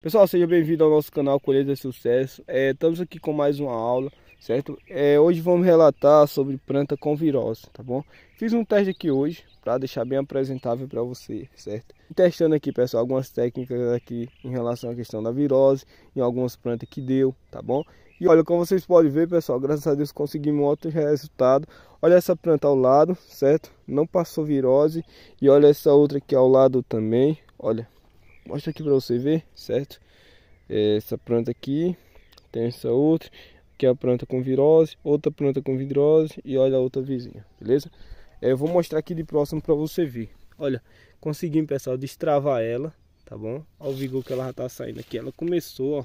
Pessoal, seja bem-vindo ao nosso canal Colheita Sucesso. É, estamos aqui com mais uma aula, certo? É, hoje vamos relatar sobre planta com virose, tá bom? Fiz um teste aqui hoje para deixar bem apresentável para você, certo? Testando aqui, pessoal, algumas técnicas aqui em relação à questão da virose, em algumas plantas que deu, tá bom? E olha, como vocês podem ver, pessoal, graças a Deus conseguimos um outro resultado. Olha essa planta ao lado, certo? Não passou virose. E olha essa outra aqui ao lado também, olha mostro aqui para você ver, certo? É, essa planta aqui, tem essa outra, que é a planta com virose, outra planta com virose e olha a outra vizinha, beleza? É, eu vou mostrar aqui de próximo para você ver. Olha, conseguimos, pessoal, destravar ela, tá bom? Olha o vigor que ela já tá saindo aqui. Ela começou, ó,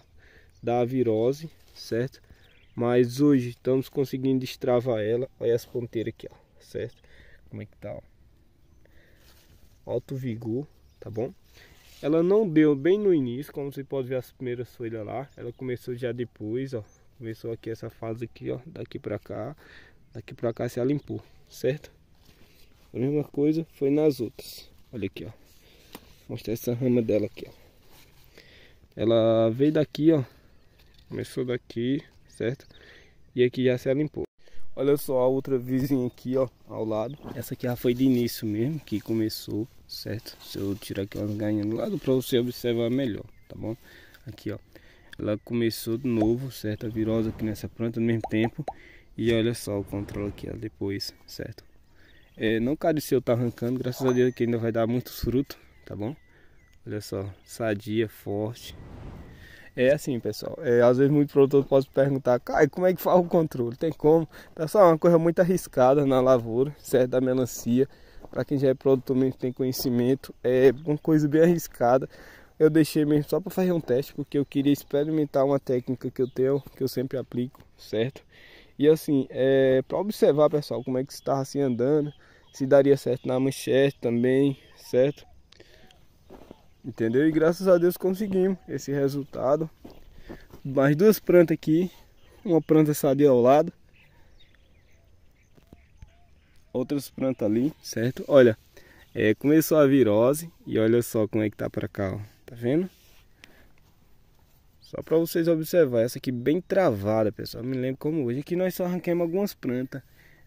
da virose, certo? Mas hoje estamos conseguindo destravar ela. Olha as ponteiras aqui, ó, certo? Como é que tá, ó? Alto vigor, tá bom? Ela não deu bem no início, como você pode ver as primeiras folhas lá. Ela começou já depois, ó. Começou aqui essa fase aqui, ó. Daqui pra cá. Daqui pra cá se ela limpou, certo? A mesma coisa foi nas outras. Olha aqui, ó. Vou mostrar essa rama dela aqui, ó. Ela veio daqui, ó. Começou daqui, certo? E aqui já se limpou. Olha só a outra vizinha aqui, ó, ao lado. Essa aqui já foi de início mesmo, que começou, certo? Se eu tirar aqui umas galinhas do lado para você observar melhor, tá bom? Aqui, ó. Ela começou de novo, certo? A virosa aqui nessa planta no mesmo tempo. E olha só o controle aqui, ó, depois, certo? É, não careceu tá arrancando, graças a Deus que ainda vai dar muitos frutos, tá bom? Olha só, sadia, forte, é assim, pessoal. É, às vezes muito produtor pode perguntar, cai como é que faz o controle? Tem como? É só uma coisa muito arriscada na lavoura, certo? É da melancia. Para quem já é produtor mesmo tem conhecimento, é uma coisa bem arriscada. Eu deixei mesmo só para fazer um teste, porque eu queria experimentar uma técnica que eu tenho, que eu sempre aplico, certo? E assim, é, para observar, pessoal, como é que está assim andando, se daria certo na manchete também, certo? Entendeu? E graças a Deus conseguimos esse resultado. Mais duas plantas aqui. Uma planta sadia ao lado. Outras plantas ali, certo? Olha, é, começou a virose. E olha só como é que tá pra cá, ó. Tá vendo? Só para vocês observar, essa aqui bem travada, pessoal. me lembro como hoje. Aqui nós só arranquemos algumas plantas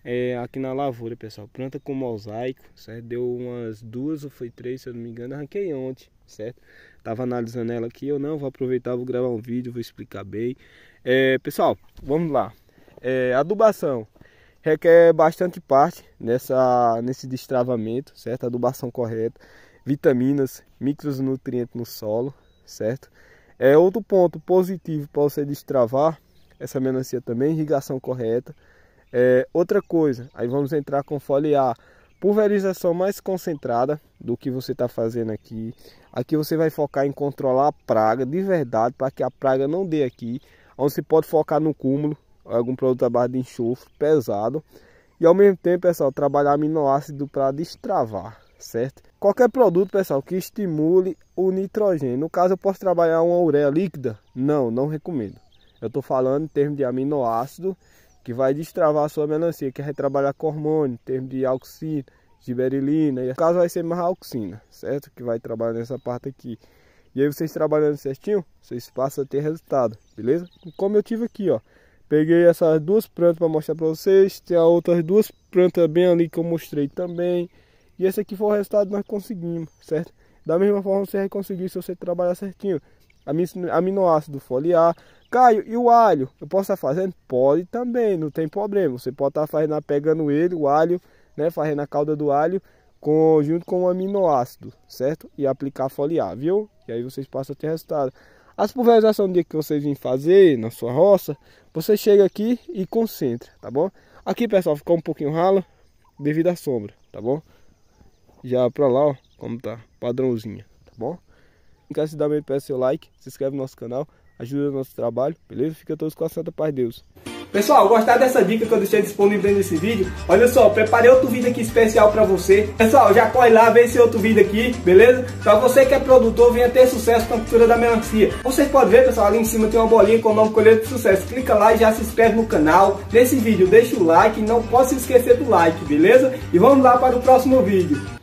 é, aqui na lavoura, pessoal. Planta com mosaico, certo? Deu umas duas ou foi três, se eu não me engano. Arranquei ontem certo? Tava analisando ela aqui, eu não vou aproveitar, vou gravar um vídeo, vou explicar bem. É, pessoal, vamos lá. É, adubação requer bastante parte nessa, nesse destravamento, certo? Adubação correta, vitaminas, micronutrientes no solo, certo? É outro ponto positivo para você destravar essa melancia também, irrigação correta. É, outra coisa, aí vamos entrar com folha a pulverização mais concentrada do que você está fazendo aqui. Aqui você vai focar em controlar a praga de verdade, para que a praga não dê aqui. Onde você pode focar no cúmulo, algum produto à base de enxofre pesado. E ao mesmo tempo, pessoal, trabalhar aminoácido para destravar, certo? Qualquer produto, pessoal, que estimule o nitrogênio. No caso, eu posso trabalhar uma ureia líquida? Não, não recomendo. Eu estou falando em termos de aminoácido que vai destravar a sua melancia, quer retrabalhar é trabalhar com hormônio, em termos de auxílio berilina e caso vai ser marrauxina, certo? Que vai trabalhar nessa parte aqui. E aí vocês trabalhando certinho, vocês passam a ter resultado, beleza? Como eu tive aqui, ó. Peguei essas duas plantas para mostrar para vocês. Tem outras duas plantas bem ali que eu mostrei também. E esse aqui foi o resultado que nós conseguimos, certo? Da mesma forma você vai conseguir se você trabalhar certinho. Aminoácido foliar. Caio, e o alho? Eu posso estar fazendo? Pode também, não tem problema. Você pode estar fazendo, pegando ele, o alho né? Fazendo a calda do alho com, junto com um aminoácido, certo? E aplicar foliar, viu? E aí vocês passam a ter resultado. As pulverizações do dia que vocês vêm fazer na sua roça, você chega aqui e concentra, tá bom? Aqui, pessoal, ficou um pouquinho ralo devido à sombra, tá bom? Já pra lá, ó, como tá, padrãozinha, tá bom? Não esquece de dar medo, seu like, se inscreve no nosso canal, ajuda no nosso trabalho, beleza? Fica todos com a santa paz de Deus. Pessoal, gostaram dessa dica que eu deixei disponível nesse vídeo? Olha só, preparei outro vídeo aqui especial para você. Pessoal, já corre lá, vê esse outro vídeo aqui, beleza? Para você que é produtor, venha ter sucesso com a cultura da melancia. Vocês podem ver, pessoal, ali em cima tem uma bolinha com o nome Colheita de Sucesso. Clica lá e já se inscreve no canal. Nesse vídeo, deixa o like, não posso esquecer do like, beleza? E vamos lá para o próximo vídeo.